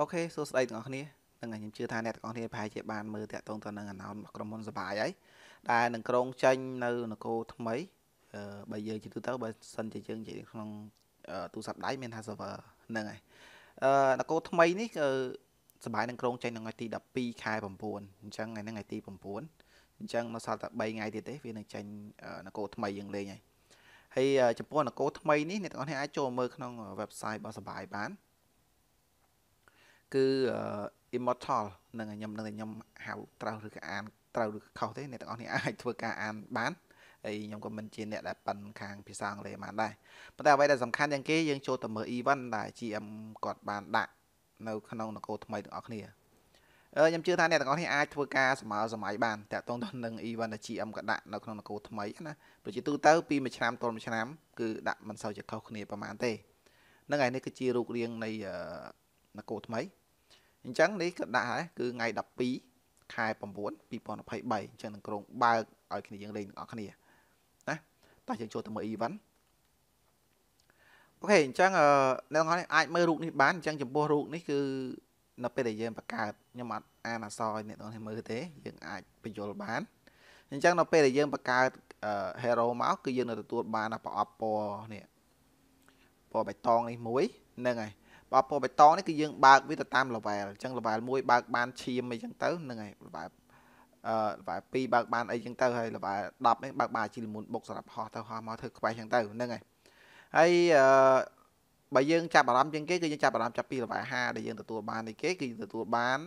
អូខេសួស្តីទាំងអស់គ្នានឹងខ្ញុំជឿថាអ្នកទាំងអស់គ្នាប្រហែលជាបានមើលតាក់ទងទៅនឹងអាណោនរបស់ក្រុមហ៊ុនសបាយហើយដែលនឹងក្រុងចេញនៅនគរថ្មីបើយើងជិះទូទៅបើសិនជាយើងនិយាយក្នុងទូរស័ព្ទដៃមានថា server ហ្នឹងហើយនគរថ្មីនេះគឺសបាយនឹងក្រុងចេញនៅថ្ងៃទី12ខែ9អញ្ចឹងថ្ងៃហ្នឹងថ្ងៃទី9អញ្ចឹងនៅសល់តែ3ថ្ងៃទៀតទេវានឹងចេញនគរថ្មីយើងលេងហើយហើយចំពោះនគរថ្មីនេះអ្នកទាំងអស់គ្នាអាចចូលមើលក្នុង website របស់សបាយបានគឺ immortal នឹងខ្ញុំនឹងខ្ញុំហៅត្រូវឬក៏អានត្រូវឬខុសទេអ្នកទាំងអស់នេះអាចធ្វើការអានបានហើយខ្ញុំក៏មិនជាអ្នកដែលប៉ិនខាងភាសាអង់គ្លេសបានដែរប៉ុន្តែអ្វីដែលសំខាន់ជាងគេយើងចូលទៅមើល event ដែល GM គាត់បានដាក់នៅ ក្នុងនគរថ្មីទាំងអស់គ្នាអឺខ្ញុំជឿថាអ្នកទាំងអស់នេះអាចធ្វើការសម្ើសម័យបានតាក់ទងទៅនឹង event ដែល GM ក៏ដាក់នៅក្នុងនគរថ្មីណាប្រជាទូទៅពីមួយឆ្នាំទល់មួយឆ្នាំគឺដាក់មិនសូវជាខុសគ្នាប្រហែលទេនឹងឯនេះគឺជារូបរាងនៃនគរថ្មីអញ្ចឹងនេះគឺដាក់ហើយគឺថ្ងៃ12ខែ9 2023អញ្ចឹងនឹងក្រុងបើកឲ្យគ្នាយើងលេងទាំងអស់គ្នាណាតោះយើងចូលទៅមើល event អូខេអញ្ចឹងអ្នកទាំងអស់អាចមើលរូបនេះបានអញ្ចឹងចំពោះរូបនេះគឺនៅ ពេលដែលយើងបង្កើតខ្ញុំអត់អានអក្សរឲ្យអ្នកទាំងអស់មើលទេ យើងអាចបញ្យល់បានអញ្ចឹងនៅពេលដែលយើងបង្កើត hero មកគឺយើងនៅទទួលបានប្រអប់ពណ៌នេះពណ៌បៃតងនេះមួយហ្នឹងហើយបើពណ៌បៃតងនេះគឺយើងបើកវាទៅតាម level អញ្ចឹង level 1បើកបានឈាមអីចឹងទៅហ្នឹងហើយ level អឺ level 2បើកបានអីចឹងទៅហើយ level 10នេះបើកបានជីលមុនបុកសម្រាប់ហោះទៅហោះមកធ្វើខ្វេះចឹងទៅហ្នឹងហើយហើយអឺបើយើងចាប់អារម្មណ៍ជាងគេគឺយើងចាប់អារម្មណ៍ចាប់ពី level 5ដែលយើងទទួលបាននេះគេគឺទទួលបាន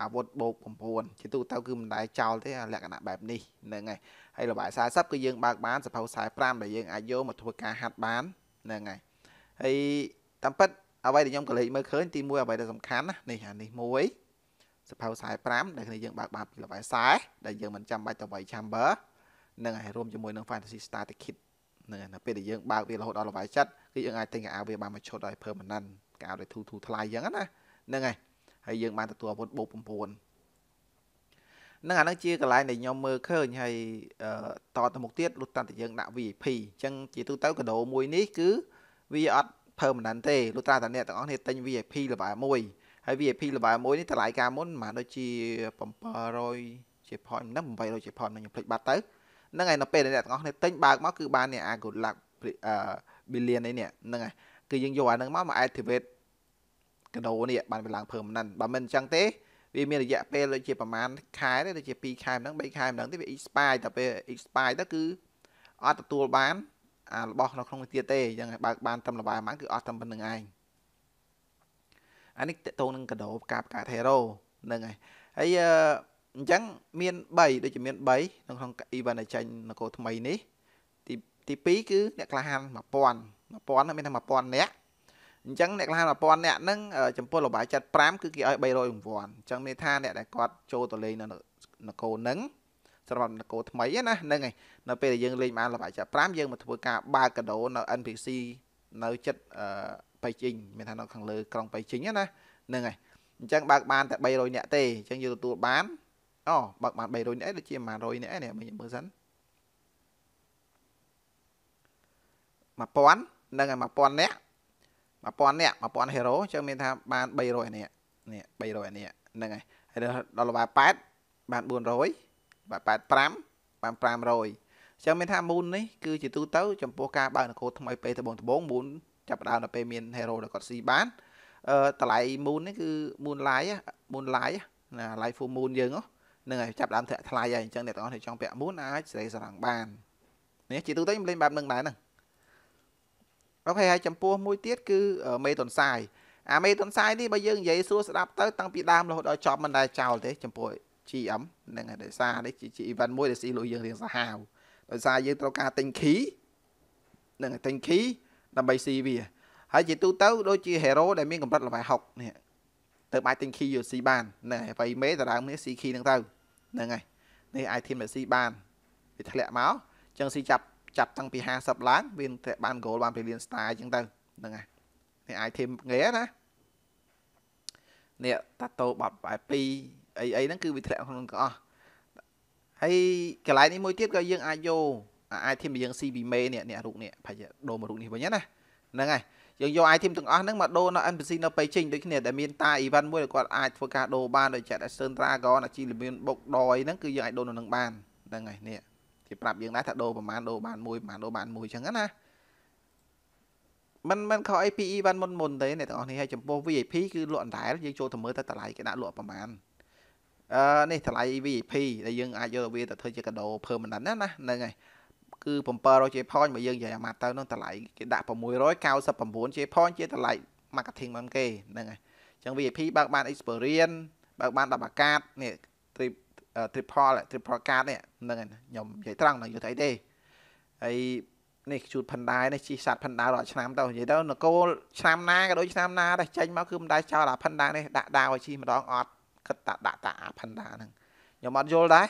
អាវុធបូក9ជាទូទៅគឺមិនដែលចោលទេលក្ខណៈបែបនេះហ្នឹងហើយហើយលបាយ40គឺយើងបើកបានសភៅ45ដែលយើងអាចយកមកធ្វើការហាត់បានហ្នឹងហើយហើយតាមពិតអ្វីដែលខ្ញុំក៏លេចមើលឃើញទី1អ្វីដែលសំខាន់ណានេះអានេះមួយសភៅ45ដែលគ្នាយើងបើកបាបពីល្បែខ្សែដែលយើងមិនចាំបាច់ទៅវៃ chamber នឹងឲ្យរួមជាមួយនឹង fantasy star kit នឹងនៅពេលដែលយើងបើកវារហូតដល់ល្បែចិត្តគឺយើងអាចទិញកៅអៅវាបានមួយឈុតឲ្យ permanent កៅអៅដែលធូរធូរថ្លៃអញ្ចឹងណានឹងហើយហើយយើងបានទទួលអាវុធបូក9នឹងអានឹងជាកន្លែងដែលខ្ញុំមើលឃើញហើយតទៅមុខទៀតលុះតាំងតែយើងដាក់ VIP អញ្ចឹងជាទូទៅកដោមួយនេះគឺវាអត់ permanent ទេលុះត្រាតែអ្នកទាំងអស់គ្នាទិញ VIP ល្បែ1ហើយ VIP ល្បែ1នេះតម្លៃការមុនប្រហែលដូចជា700ជា point ហ្នឹង800ជា point ហ្នឹងខ្ញុំភ្លេចបាត់ទៅហ្នឹងហើយនៅពេលដែលអ្នកទាំងអស់គ្នាទិញបើកមកគឺបានអ្នក Good Luck billion នេះហ្នឹងហើយគឺយើងយកអាហ្នឹងមកមក activate កដោនេះបានវាឡើង permanent បើមិនអញ្ចឹងទេវាមានរយៈពេលដូចជាប្រហែលខែទេដូចជា2ខែហ្នឹង3ខែហ្នឹងទេវា expire តែពេល expire ទៅគឺអត់ទទួលបានអារបស់នៅក្នុងនេះទៀតទេអញ្ចឹងបើកបានត្រឹមល្បាយប៉ុន្មានគឺអត់ត្រឹមប៉ុណ្្នឹងឯងអានេះតកតងនឹងកដោកាបកាហេរ៉ូហ្នឹងហើយហើយអញ្ចឹងមាន3ដូចជាមាន3នៅក្នុងអ៊ីវ៉ាន់ដែលចាញ់នគរថ្មីនេះទីទី2គឺអ្នកក្លាហាន1000 1000មានថា1000នាក់អញ្ចឹងអ្នកក្លាហាន1000នាក់ហ្នឹងចំពោះលបាយចាត់5គឺគេឲ្យ300រង្វាន់អញ្ចឹងមានថាអ្នកដែលគាត់ចូលទៅលេងនៅនគរហ្នឹងសម្រាប់នគរថ្មីណាហ្នឹងហើយនៅពេលដែលយើងលេងបានល្បាយចា5យើងមកធ្វើការបើកកដោនៅ NPC នៅចិត្តបៃជីងមានថានៅខាងលើក្រុងបៃជីងណាហ្នឹងហើយអញ្ចឹងបើកបានតែ300នាក់ទេអញ្ចឹងយើងទទួលបានអូបើកបាន300នាក់ដូចជា100នាក់នេះមើលសិន1000នឹងឲ្យ1000នាក់1000នាក់1000ហេរ៉ូអញ្ចឹងមានថាបាន300នាក់នេះ300នាក់ហ្នឹងហើយហើយដល់ល្បាយ8បាន400បាទ85បាន500អញ្ចឹងមានថាមូននេះគឺជាទូទៅចំពោះការបើកនគរថ្មីពេលដំបូងដំបូងមូនចាប់ផ្ដើមដល់ពេលមាន hero ដែលគាត់ស៊ីបានអឺតម្លៃមូននេះគឺមូនឡាយមូនឡាយណាឡាយ full moon យើងហ្នឹងហើយចាប់ដើមធាក់ថ្លៃហើយអញ្ចឹងអ្នកទាំងអស់ដែលចង់ពាក់មូនអាចសេរីសរាំងបាននេះជាទូទៅខ្ញុំលេងបែបហ្នឹងដែរហ្នឹងអូខេហើយចំពោះមួយទៀតគឺមេតុនសាយអាមេតុនសាយនេះបើយើងនិយាយសួរស្ដាប់ទៅតាំងពីដើមរហូតដល់ចប់មិនដែរចោលទេចំពោះ GM ហ្នឹងហើយដោយសារនេះជា event មួយដែលស៊ីលុយយើងរៀងសាហាវដោយសារយើងត្រូវការទិញ key ហ្នឹងហើយទិញ key ដើម្បីស៊ីវា ហើយជាទូទៅដូចជា hero ដែលមានកម្រិតល្បាយ6នេះទៅបាយទិញ key យកស៊ីបានហ្នឹងហើយវៃមេតារាងនេះស៊ី key ហ្នឹងទៅហ្នឹងហើយនេះ item ដែលស៊ីបានវាធ្លាក់មកចឹងស៊ីចាប់ចាប់តាំងពី50ឡើងវាធ្លាក់បាន goal បាន brilliant star ចឹងទៅហ្នឹងហើយនេះ item ងាយណានេះតាតូបាត់បែប2អីអីហ្នឹងគឺវាធ្លាក់ក្នុងទាំងអស់ហើយកន្លែងនេះមួយទៀតក៏យើងអាចយកអាចធីមយើង CB May នេះនេះរូបនេះប្រហែលដូរមករូបនេះវិញណាហ្នឹងហើយយើងយក item ទាំងអស់ហ្នឹងមកដូរនៅ NPC នៅពេជិញដូចគ្នាដែលមានតា event មួយដែលគាត់អាចធ្វើការដូរបានដោយចាត់ Aston Dragon អាចលមានបុកដយហ្នឹងគឺយើងអាចដូរនៅនឹងបានហ្នឹងហើយនេះគេប្រាប់យើងដែរថាដូរប្រហែលដូរបានមួយប្រហែលដូរបានមួយអញ្ចឹងណាมันมันខោ APE បានមុនមុនទេអ្នកទាំងអស់នេះហើយចំពោះ VIP គឺលក់អណ្ដែលយើងចូលទៅមើលតែតម្លៃគេដាក់លក់ប្រហែលនេះតម្លៃ VIP ដែលយើងអាចយកវាទៅធ្វើជាកាដូ permanent ណាណាហ្នឹងហើយគឺ700 J point មកយើងនិយាយអាម៉ាត់ទៅនឹងតម្លៃគេដាក់699 J point ជាតម្លៃ marketing របស់គេហ្នឹងហើយអញ្ចឹង VIP បើកបាន experience បើកបាន10អាកាតនេះ trip triple triple card នេះហ្នឹងហើយខ្ញុំនិយាយត្រង់ដល់យល់ទៅអីទេហើយនេះជូតផិនដានេះជីសัตว์ផិនដារាល់ឆ្នាំទៅនិយាយទៅនគរឆ្នាំណាក៏ដូចឆ្នាំណាដែរចេញមកគឺមិនដែរចោលអាផិនដានេះដាក់ដាវឲ្យជីម្ដងអត់តតតតអផិនតាហ្នឹងខ្ញុំអត់យល់ដែរ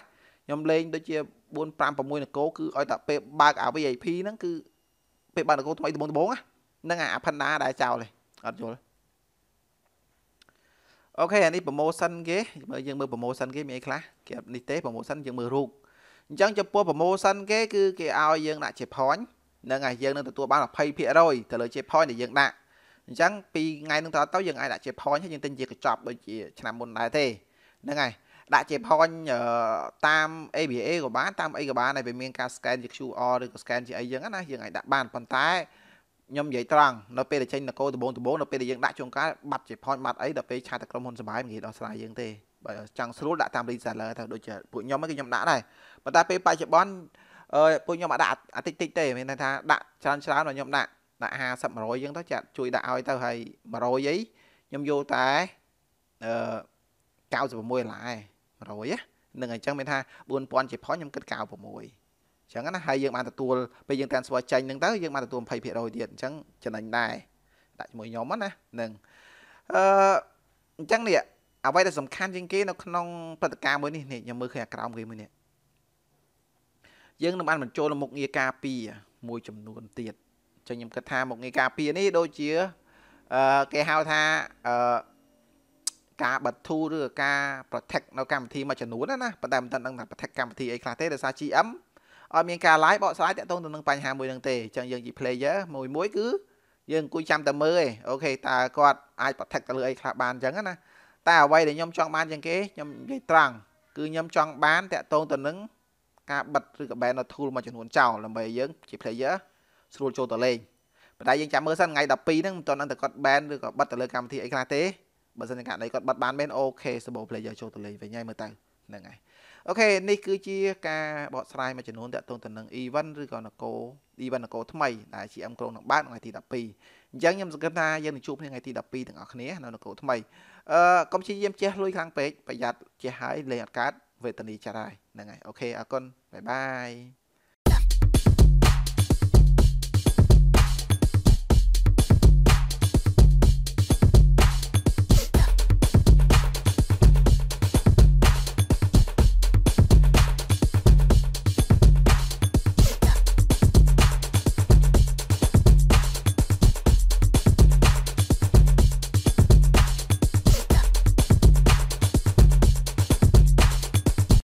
ខ្ញុំលេងដូចជា4 5 6នគរគឺឲ្យតែពេលបើកអា VIP ហ្នឹងគឺពេលបើកនគរថ្មីដំបងដំបងហ្នឹងអាផិនតាដែរចោលទេអត់យល់អូខេអានេះ promotion គេមើលយើងមើល promotion គេមានអីខ្លះគេនេះទេ promotion យើងមើលរូបអញ្ចឹងចំពោះ promotion គេគឺគេឲ្យយើងដាក់ជា point នឹងហើយយើងនឹងទទួលបាន20%ទៅលើជា point ដែលយើងដាក់អញ្ចឹងពីថ្ងៃនឹងតទៅយើងអាចដាក់ជា point ហើយយើងទិញជាកញ្ចប់ដូចជាឆ្នាំមុនដែរទេហ្នឹងហើយដាក់ជា point តាម ABA ក៏បានតាមអីក៏បានហើយវាមានការ scan ជា QR ឬក៏ scan ជាអីយ៉ាងណាយើងអាចដាក់បានប៉ុន្តែខ្ញុំនិយាយត្រង់នៅពេលដែលចេញនគរដបងដបងនៅពេលដែលយើងដាក់ចុងក្រោយបាត់ជា point បាត់អីដល់ពេលឆាតតែក្រុមហ៊ុនសម័យមិនងាយដោះស្រាយយើងទេបើចង់ស្រួលដាក់តាម reseller ទៅដូចជាពួកខ្ញុំគឺខ្ញុំដាក់ដែរប៉ុន្តែពេលបច្ចុប្បន្នពួកខ្ញុំអាចដាក់តិចតិចទេមានន័យថាដាក់ច្រើនច្រើនមកខ្ញុំដាក់ដាក់50 100អញ្ចឹងទៅចាក់ជួយដាក់ឲ្យទៅហើយ100អីខ្ញុំយកតែអឺ96ដុល្លារ100ហ្នឹងអញ្ចឹងមានថា4000ជាផុនខ្ញុំគិត96អញ្ចឹងណាហើយយើងបានទទួលពេលយើង transfer ចេញហ្នឹងទៅយើងបានទទួល20%ទៀតអញ្ចឹងចំណេញដែរដាក់ជាមួយខ្ញុំណាហ្នឹងអឺអញ្ចឹងនេះអ្វីដែលសំខាន់ជាងគេនៅក្នុងព្រឹត្តិការណ៍មួយនេះនេះខ្ញុំមើលឃើញអាក្រោមគេមួយនេះយើងនឹងបានបញ្ចូលមុខងារការពីមួយចំនួនទៀតចឹងខ្ញុំគិតថាមុខងារការពារនេះដូចជាអឺគេហៅថាអឺការបិទធូឬការ protect នៅកម្មវិធីមួយចំនួនណាប៉ុន្តែមិនទាន់ដឹងថា protect កម្មវិធីអីខ្លះទេដោយសារ GM អត់មានការ live បកស្រាយតាក់ទងទៅនឹងបញ្ហាមួយនឹងទេអញ្ចឹងយើងជា player មួយមួយគឺយើងអង្គុយចាំតែមើលឯងអូខេតើគាត់អាច protect ទៅលើអីខ្លះបានអញ្ចឹងណាតែអ្វីដែលខ្ញុំចង់បានជាងគេខ្ញុំនិយាយត្រង់គឺខ្ញុំចង់បានតាក់ទងទៅនឹង ការបិទឬក៏ ban នៅ tool មួយចំនួនចោលដើម្បីយើងជា player ស្រួលចូលតលេងប៉ុន្តែយើងចាំមើលសិនថ្ងៃ12ហ្នឹងមិនទាន់នឹងតែគាត់ ban ឬក៏បិទទៅលើកម្មវិធីអីខ្លះទេបើសិនជាករណីគាត់បិទបានមែនអូខេ Sabo player ចូលតលេងវិញហើយមើលទៅហ្នឹងហើយអូខេនេះគឺជាការបកស្រាយមួយចំនួនទាក់ទងទៅនឹង event ឬក៏នគរ event នគរថ្មីដែល GM ក្រុងនឹងបើកថ្ងៃទី12អញ្ចឹងខ្ញុំសង្កេតថាយើងនឹងជួបគ្នាថ្ងៃទី12ទាំងអស់គ្នានៅនគរថ្មីអឺកុំព្យាយាមជះលុយខ្លាំងពេកប្រយ័ត្នជះហើយលេងអត់កើតវេទនីចាស់ហើយហ្នឹងហើយអូខេអរគុណបាយបាយ